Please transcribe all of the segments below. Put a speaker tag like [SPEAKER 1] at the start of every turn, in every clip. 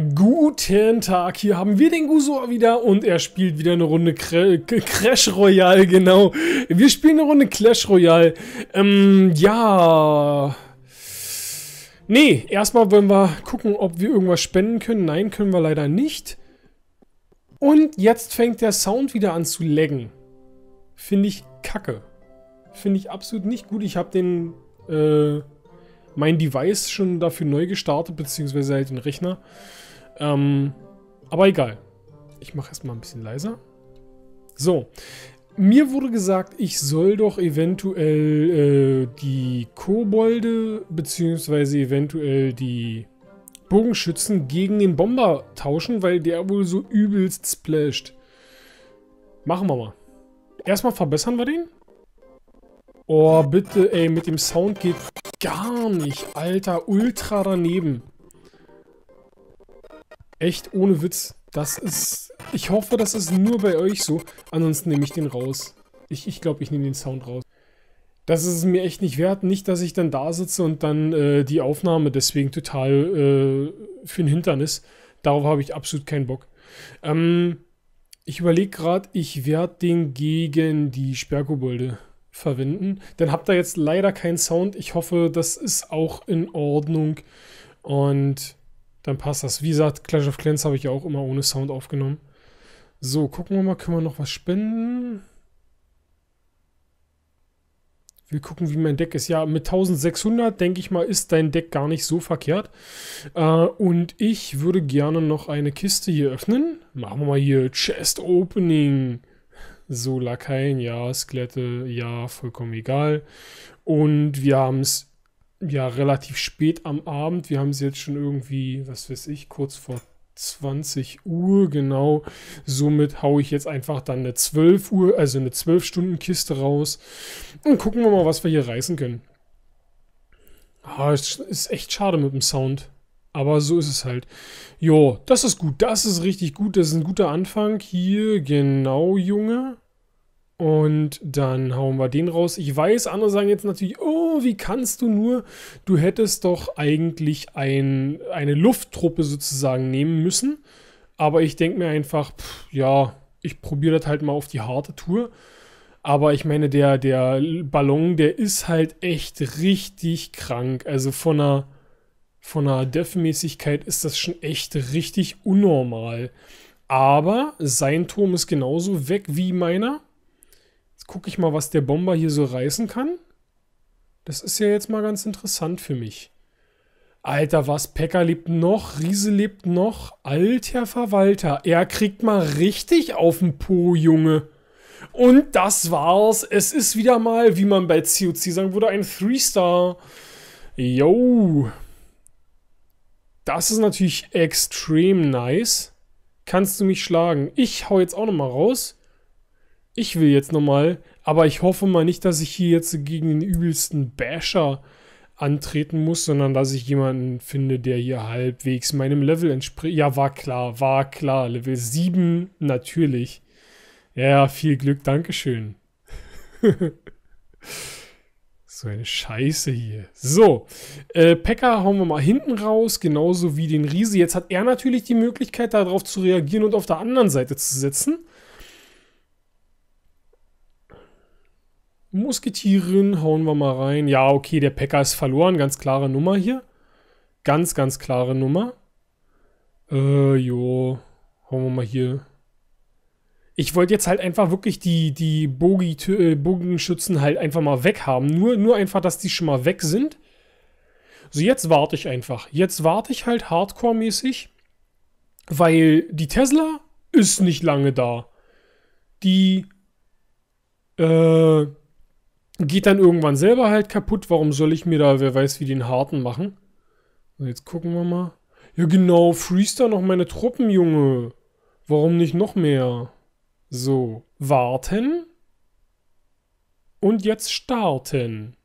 [SPEAKER 1] Guten Tag, hier haben wir den Gusor wieder und er spielt wieder eine Runde Cre Crash Royale, genau. Wir spielen eine Runde Clash Royale. Ähm, ja... Nee, erstmal wollen wir gucken, ob wir irgendwas spenden können. Nein, können wir leider nicht. Und jetzt fängt der Sound wieder an zu laggen. Finde ich kacke. Finde ich absolut nicht gut. Ich habe den... Äh mein Device schon dafür neu gestartet, beziehungsweise halt den Rechner. Ähm, aber egal. Ich mache erstmal ein bisschen leiser. So. Mir wurde gesagt, ich soll doch eventuell äh, die Kobolde beziehungsweise eventuell die Bogenschützen gegen den Bomber tauschen, weil der wohl so übelst splasht. Machen wir mal. Erstmal verbessern wir den. Oh, bitte, ey, mit dem Sound geht gar nicht. Alter, ultra daneben. Echt, ohne Witz. Das ist... Ich hoffe, das ist nur bei euch so. Ansonsten nehme ich den raus. Ich glaube, ich, glaub, ich nehme den Sound raus. Das ist es mir echt nicht wert. Nicht, dass ich dann da sitze und dann äh, die Aufnahme deswegen total äh, für ein Hintern ist. Darauf habe ich absolut keinen Bock. Ähm, ich überlege gerade, ich werde den gegen die Sperrkobolde verwenden. Dann habt ihr jetzt leider keinen Sound. Ich hoffe, das ist auch in Ordnung. Und dann passt das. Wie gesagt, Clash of Clans habe ich ja auch immer ohne Sound aufgenommen. So, gucken wir mal, können wir noch was spenden? Wir gucken, wie mein Deck ist. Ja, mit 1600, denke ich mal, ist dein Deck gar nicht so verkehrt. Äh, und ich würde gerne noch eine Kiste hier öffnen. Machen wir mal hier Chest Opening so Lakaien, ja, Skelette, ja, vollkommen egal. Und wir haben es ja relativ spät am Abend. Wir haben es jetzt schon irgendwie, was weiß ich, kurz vor 20 Uhr, genau. Somit haue ich jetzt einfach dann eine 12 Uhr, also eine 12-Stunden-Kiste raus. Und gucken wir mal, was wir hier reißen können. Ah, es ist echt schade mit dem Sound. Aber so ist es halt. Jo, das ist gut. Das ist richtig gut. Das ist ein guter Anfang. Hier, genau, Junge. Und dann hauen wir den raus. Ich weiß, andere sagen jetzt natürlich, oh, wie kannst du nur? Du hättest doch eigentlich ein, eine Lufttruppe sozusagen nehmen müssen. Aber ich denke mir einfach, pff, ja, ich probiere das halt mal auf die harte Tour. Aber ich meine, der, der Ballon, der ist halt echt richtig krank. Also von einer von der Def-Mäßigkeit ist das schon echt richtig unnormal. Aber sein Turm ist genauso weg wie meiner. Jetzt gucke ich mal, was der Bomber hier so reißen kann. Das ist ja jetzt mal ganz interessant für mich. Alter, was? Pekka lebt noch, Riese lebt noch. Alter Verwalter, er kriegt mal richtig auf den Po, Junge. Und das war's. Es ist wieder mal, wie man bei COC sagen würde, ein 3 star Yo. Das ist natürlich extrem nice. Kannst du mich schlagen? Ich hau jetzt auch nochmal raus. Ich will jetzt nochmal, aber ich hoffe mal nicht, dass ich hier jetzt gegen den übelsten Basher antreten muss, sondern dass ich jemanden finde, der hier halbwegs meinem Level entspricht. Ja, war klar, war klar. Level 7, natürlich. Ja, viel Glück, Dankeschön. Ja. So eine Scheiße hier. So, äh, Pekka hauen wir mal hinten raus, genauso wie den Riese. Jetzt hat er natürlich die Möglichkeit, darauf zu reagieren und auf der anderen Seite zu setzen. Musketieren hauen wir mal rein. Ja, okay, der Pekka ist verloren. Ganz klare Nummer hier. Ganz, ganz klare Nummer. Äh, jo. Hauen wir mal hier ich wollte jetzt halt einfach wirklich die, die Bogi, äh, Bogenschützen halt einfach mal weg haben. Nur, nur einfach, dass die schon mal weg sind. So, jetzt warte ich einfach. Jetzt warte ich halt hardcore-mäßig, weil die Tesla ist nicht lange da. Die äh, geht dann irgendwann selber halt kaputt. Warum soll ich mir da, wer weiß, wie den harten machen? So, jetzt gucken wir mal. Ja, genau, freeze da noch meine Truppen, Junge. Warum nicht noch mehr? So, warten und jetzt starten.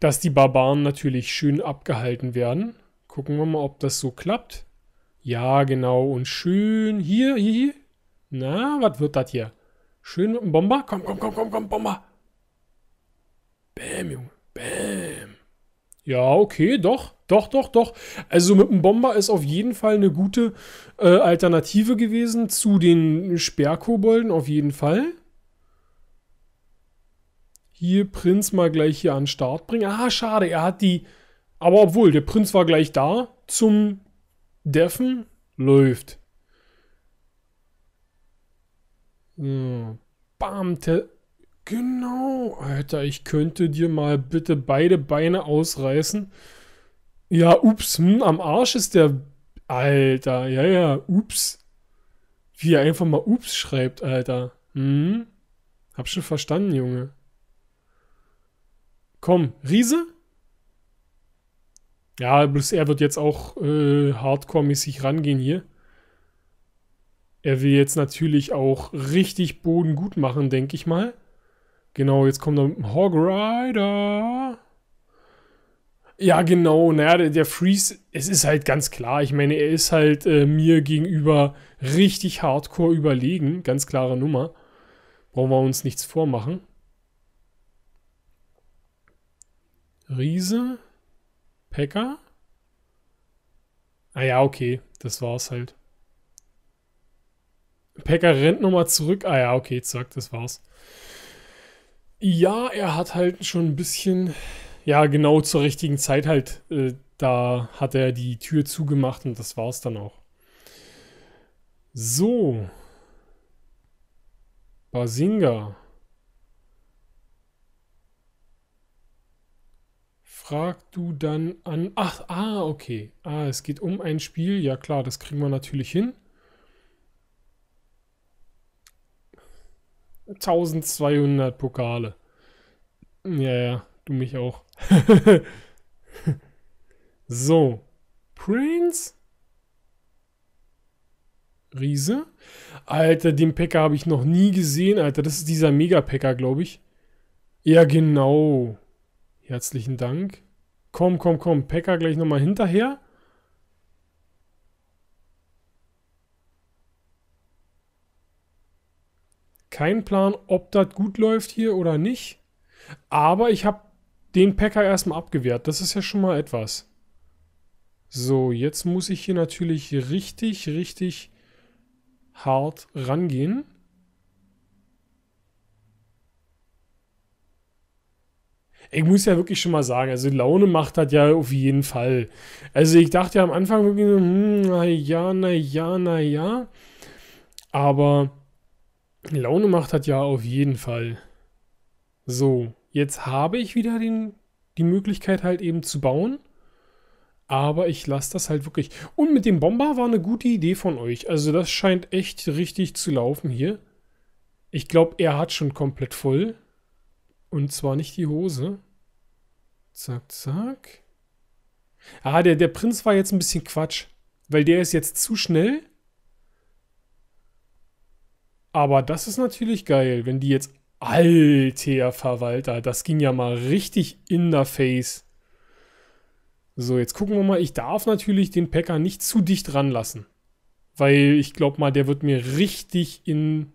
[SPEAKER 1] Dass die Barbaren natürlich schön abgehalten werden. Gucken wir mal, ob das so klappt. Ja, genau. Und schön hier, hier, hier. Na, was wird das hier? Schön mit dem Bomber? Komm, komm, komm, komm, komm, Bomber. Bäm, Junge. Bäm. Ja, okay, doch. Doch, doch, doch. Also mit dem Bomber ist auf jeden Fall eine gute äh, Alternative gewesen zu den Sperrkobolden, auf jeden Fall. Hier Prinz mal gleich hier an Start bringen. Ah, schade, er hat die... Aber obwohl, der Prinz war gleich da zum Deffen. Läuft. So. Bam, te Genau, Alter, ich könnte dir mal bitte beide Beine ausreißen. Ja, ups, hm, am Arsch ist der. Alter, ja, ja, ups. Wie er einfach mal ups schreibt, Alter. Hm? Hab schon verstanden, Junge. Komm, Riese? Ja, bloß er wird jetzt auch äh, hardcore-mäßig rangehen hier. Er will jetzt natürlich auch richtig Boden gut machen, denke ich mal. Genau, jetzt kommt er mit dem Hog Rider. Ja, genau. Naja, der, der Freeze, es ist halt ganz klar. Ich meine, er ist halt äh, mir gegenüber richtig hardcore überlegen. Ganz klare Nummer. Brauchen wir uns nichts vormachen. Riese. Pekka. Ah ja, okay. Das war's halt. Pekka rennt nochmal zurück. Ah ja, okay, zack, das war's. Ja, er hat halt schon ein bisschen ja, genau zur richtigen Zeit halt, äh, da hat er die Tür zugemacht und das war's dann auch. So. Basinga. Frag du dann an. Ach, ah, okay. Ah, es geht um ein Spiel. Ja, klar, das kriegen wir natürlich hin. 1200 Pokale. Ja, ja, du mich auch. so. Prince? Riese? Alter, den Packer habe ich noch nie gesehen, Alter. Das ist dieser Mega-Packer, glaube ich. Ja, genau. Herzlichen Dank. Komm, komm, komm. Packer gleich nochmal hinterher. Kein Plan, ob das gut läuft hier oder nicht. Aber ich habe den Packer erstmal abgewehrt. Das ist ja schon mal etwas. So, jetzt muss ich hier natürlich richtig, richtig hart rangehen. Ich muss ja wirklich schon mal sagen, also Laune macht das ja auf jeden Fall. Also ich dachte ja am Anfang wirklich, hm, na ja, na ja, na ja. Aber Laune macht das ja auf jeden Fall. So, Jetzt habe ich wieder den, die Möglichkeit halt eben zu bauen. Aber ich lasse das halt wirklich. Und mit dem Bomber war eine gute Idee von euch. Also das scheint echt richtig zu laufen hier. Ich glaube, er hat schon komplett voll. Und zwar nicht die Hose. Zack, zack. Ah, der, der Prinz war jetzt ein bisschen Quatsch. Weil der ist jetzt zu schnell. Aber das ist natürlich geil, wenn die jetzt Alter Verwalter, das ging ja mal richtig in der Face. So, jetzt gucken wir mal. Ich darf natürlich den Packer nicht zu dicht ranlassen. Weil ich glaube mal, der wird mir richtig in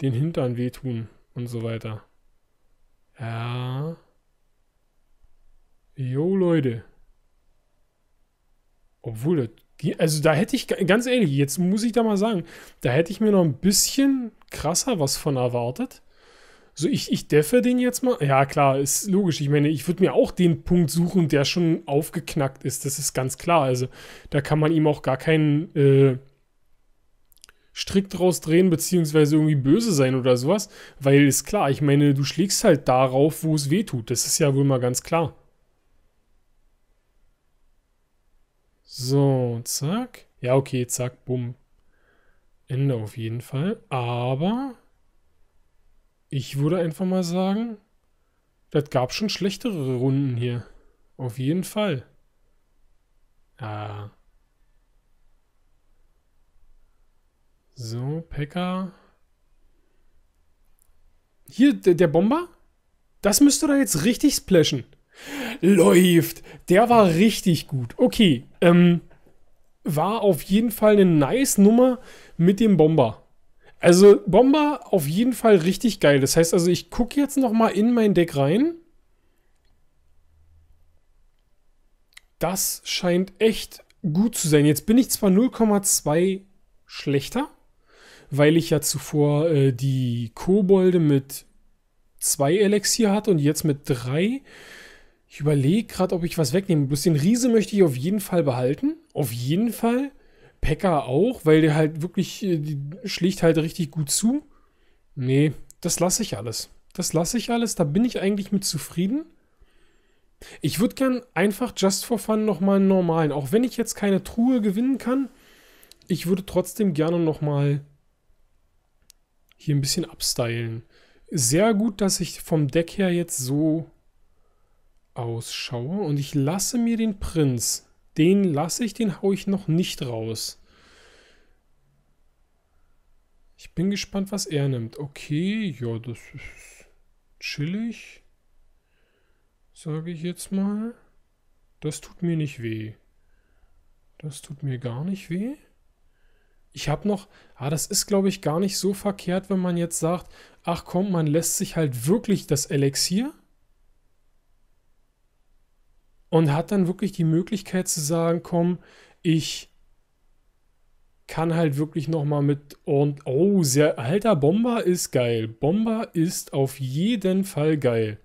[SPEAKER 1] den Hintern wehtun und so weiter. Ja. Jo, Leute. Obwohl, das also da hätte ich, ganz ehrlich, jetzt muss ich da mal sagen, da hätte ich mir noch ein bisschen krasser was von erwartet. So, ich, ich deffe den jetzt mal. Ja, klar, ist logisch. Ich meine, ich würde mir auch den Punkt suchen, der schon aufgeknackt ist. Das ist ganz klar. Also, da kann man ihm auch gar keinen äh, Strick draus drehen, beziehungsweise irgendwie böse sein oder sowas. Weil ist klar, ich meine, du schlägst halt darauf, wo es weh tut. Das ist ja wohl mal ganz klar. So, zack. Ja, okay, zack, bumm. Ende auf jeden Fall. Aber ich würde einfach mal sagen, das gab schon schlechtere Runden hier. Auf jeden Fall. Ja. So, Pekka. Hier, der, der Bomber? Das müsste da jetzt richtig splashen. Läuft. Der war richtig gut. Okay. Ähm, war auf jeden Fall eine nice Nummer mit dem Bomber. Also Bomber auf jeden Fall richtig geil. Das heißt also, ich gucke jetzt noch mal in mein Deck rein. Das scheint echt gut zu sein. Jetzt bin ich zwar 0,2 schlechter, weil ich ja zuvor äh, die Kobolde mit 2 Elixier hatte und jetzt mit 3. Ich überlege gerade, ob ich was wegnehme. Bloß den Riese möchte ich auf jeden Fall behalten. Auf jeden Fall. Pekka auch, weil der halt wirklich, äh, die schlägt halt richtig gut zu. Nee, das lasse ich alles. Das lasse ich alles. Da bin ich eigentlich mit zufrieden. Ich würde gern einfach just for fun nochmal einen normalen. Auch wenn ich jetzt keine Truhe gewinnen kann, ich würde trotzdem gerne nochmal hier ein bisschen abstylen. Sehr gut, dass ich vom Deck her jetzt so Ausschauer und ich lasse mir den Prinz. Den lasse ich, den haue ich noch nicht raus. Ich bin gespannt, was er nimmt. Okay, ja, das ist chillig. Sage ich jetzt mal. Das tut mir nicht weh. Das tut mir gar nicht weh. Ich habe noch, ah, das ist glaube ich gar nicht so verkehrt, wenn man jetzt sagt, ach komm, man lässt sich halt wirklich das Elixier und hat dann wirklich die Möglichkeit zu sagen, komm, ich kann halt wirklich nochmal mit und oh, sehr alter Bomber ist geil. Bomber ist auf jeden Fall geil.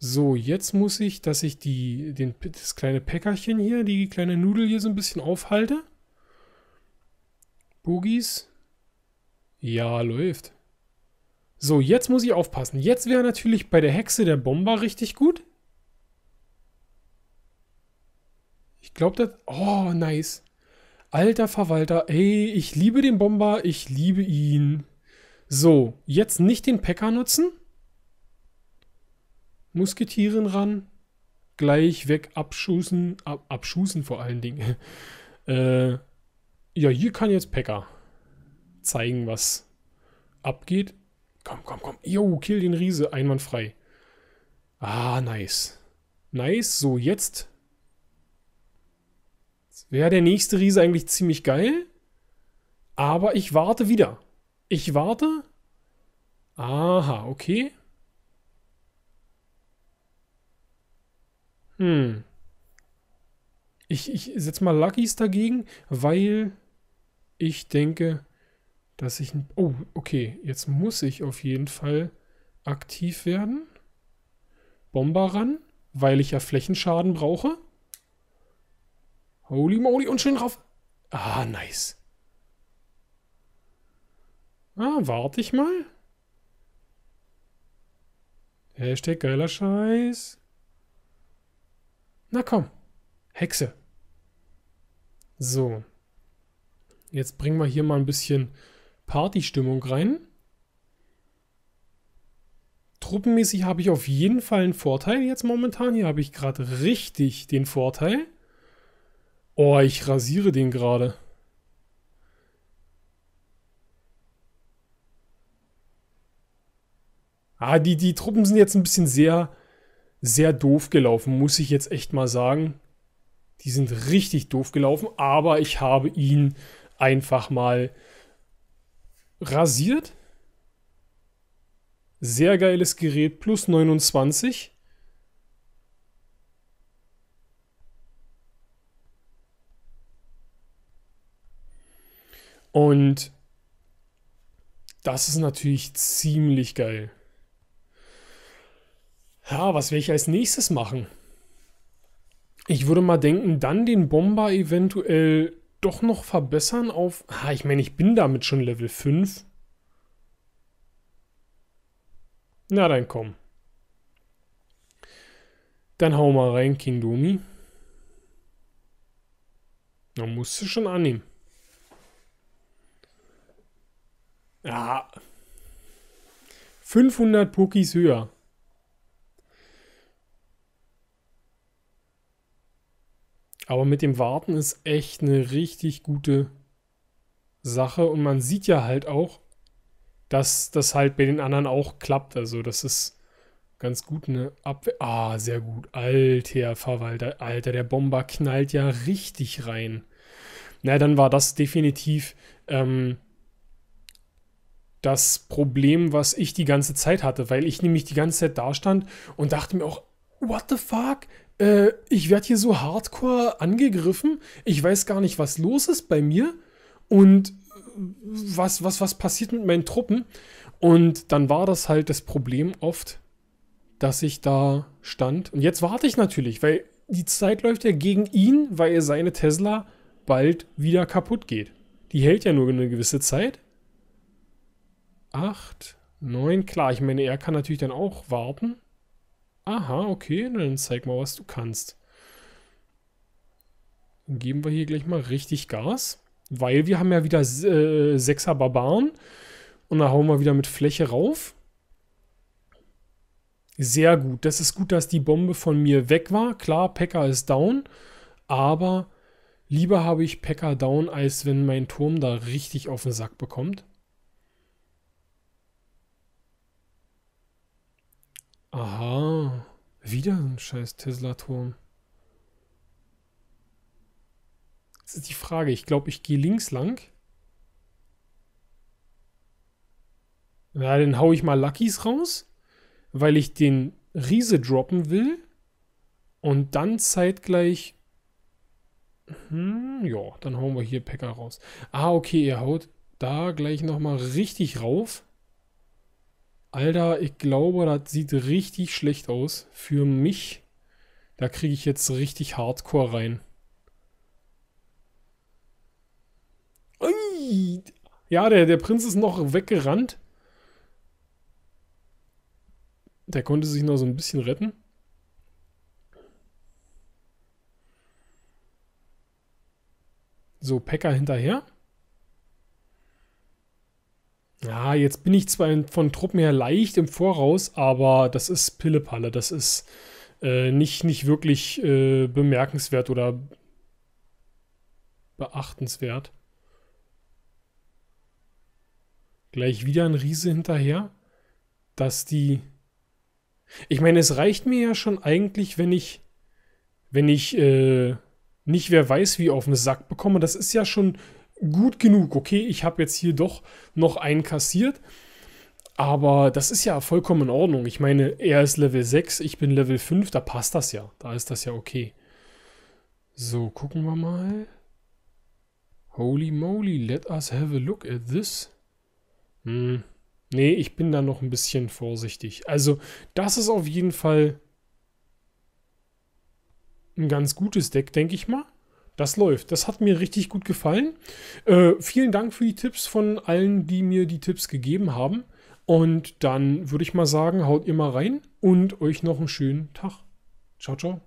[SPEAKER 1] So, jetzt muss ich, dass ich die, den, das kleine Päckerchen hier, die kleine Nudel hier so ein bisschen aufhalte. Boogies. Ja, läuft. So, jetzt muss ich aufpassen. Jetzt wäre natürlich bei der Hexe der Bomber richtig gut. Ich glaube, das. Oh, nice. Alter Verwalter. Ey, ich liebe den Bomber. Ich liebe ihn. So, jetzt nicht den Packer nutzen. Musketieren ran. Gleich weg abschußen. Ab, abschußen vor allen Dingen. äh, ja, hier kann jetzt Packer zeigen, was abgeht. Komm, komm, komm. Jo, kill den Riese. Einwandfrei. Ah, nice. Nice. So, jetzt wäre der nächste Riese eigentlich ziemlich geil. Aber ich warte wieder. Ich warte. Aha, okay. Hm. Ich, ich setze mal Luckys dagegen, weil ich denke, dass ich... Oh, okay. Jetzt muss ich auf jeden Fall aktiv werden. Bomber ran, weil ich ja Flächenschaden brauche. Holy moly und schön rauf. Ah, nice. Ah, warte ich mal. Hashtag geiler Scheiß. Na komm. Hexe. So. Jetzt bringen wir hier mal ein bisschen Partystimmung rein. Truppenmäßig habe ich auf jeden Fall einen Vorteil jetzt momentan. Hier habe ich gerade richtig den Vorteil. Oh, ich rasiere den gerade. Ah, die, die Truppen sind jetzt ein bisschen sehr, sehr doof gelaufen, muss ich jetzt echt mal sagen. Die sind richtig doof gelaufen, aber ich habe ihn einfach mal rasiert. Sehr geiles Gerät, plus 29. Und das ist natürlich ziemlich geil. Ja, was werde ich als nächstes machen? Ich würde mal denken, dann den Bomber eventuell doch noch verbessern auf. Ah, ich meine, ich bin damit schon Level 5. Na dann komm. Dann hau mal rein, King Domi. Man musst du schon annehmen. Ja. 500 Pokis höher. Aber mit dem Warten ist echt eine richtig gute Sache. Und man sieht ja halt auch, dass das halt bei den anderen auch klappt. Also das ist ganz gut eine Abwehr. Ah, sehr gut. Alter Verwalter. Alter, der Bomber knallt ja richtig rein. Na, dann war das definitiv ähm, das Problem, was ich die ganze Zeit hatte, weil ich nämlich die ganze Zeit da stand und dachte mir auch, what the fuck? Äh, ich werde hier so hardcore angegriffen. Ich weiß gar nicht, was los ist bei mir und äh, was, was, was passiert mit meinen Truppen. Und dann war das halt das Problem oft, dass ich da stand. Und jetzt warte ich natürlich, weil die Zeit läuft ja gegen ihn, weil seine Tesla bald wieder kaputt geht. Die hält ja nur eine gewisse Zeit. 8, 9. Klar, ich meine, er kann natürlich dann auch warten. Aha, okay, dann zeig mal, was du kannst. Dann geben wir hier gleich mal richtig Gas. Weil wir haben ja wieder 6er äh, Barbaren. Und da hauen wir wieder mit Fläche rauf. Sehr gut. Das ist gut, dass die Bombe von mir weg war. Klar, Pekka ist down. Aber lieber habe ich Pekka down, als wenn mein Turm da richtig auf den Sack bekommt. Aha. Wieder ein scheiß Tesla-Turm. Das ist die Frage. Ich glaube, ich gehe links lang. Na, ja, dann haue ich mal Luckys raus, weil ich den Riese droppen will. Und dann zeitgleich. Hm, ja, dann hauen wir hier Packer raus. Ah, okay, ihr haut da gleich nochmal richtig rauf. Alter, ich glaube, das sieht richtig schlecht aus. Für mich. Da kriege ich jetzt richtig Hardcore rein. Ui. Ja, der, der Prinz ist noch weggerannt. Der konnte sich noch so ein bisschen retten. So, Pekka hinterher. Ja, jetzt bin ich zwar von Truppen her leicht im Voraus, aber das ist Pillepalle. Das ist äh, nicht, nicht wirklich äh, bemerkenswert oder beachtenswert. Gleich wieder ein Riese hinterher, dass die. Ich meine, es reicht mir ja schon eigentlich, wenn ich, wenn ich äh, nicht wer weiß wie auf den ne Sack bekomme. Das ist ja schon gut genug. Okay, ich habe jetzt hier doch noch einen kassiert. Aber das ist ja vollkommen in Ordnung. Ich meine, er ist Level 6, ich bin Level 5, da passt das ja. Da ist das ja okay. So, gucken wir mal. Holy moly, let us have a look at this. Hm. Nee, ich bin da noch ein bisschen vorsichtig. Also, das ist auf jeden Fall ein ganz gutes Deck, denke ich mal. Das läuft. Das hat mir richtig gut gefallen. Äh, vielen Dank für die Tipps von allen, die mir die Tipps gegeben haben. Und dann würde ich mal sagen, haut ihr mal rein und euch noch einen schönen Tag. Ciao, ciao.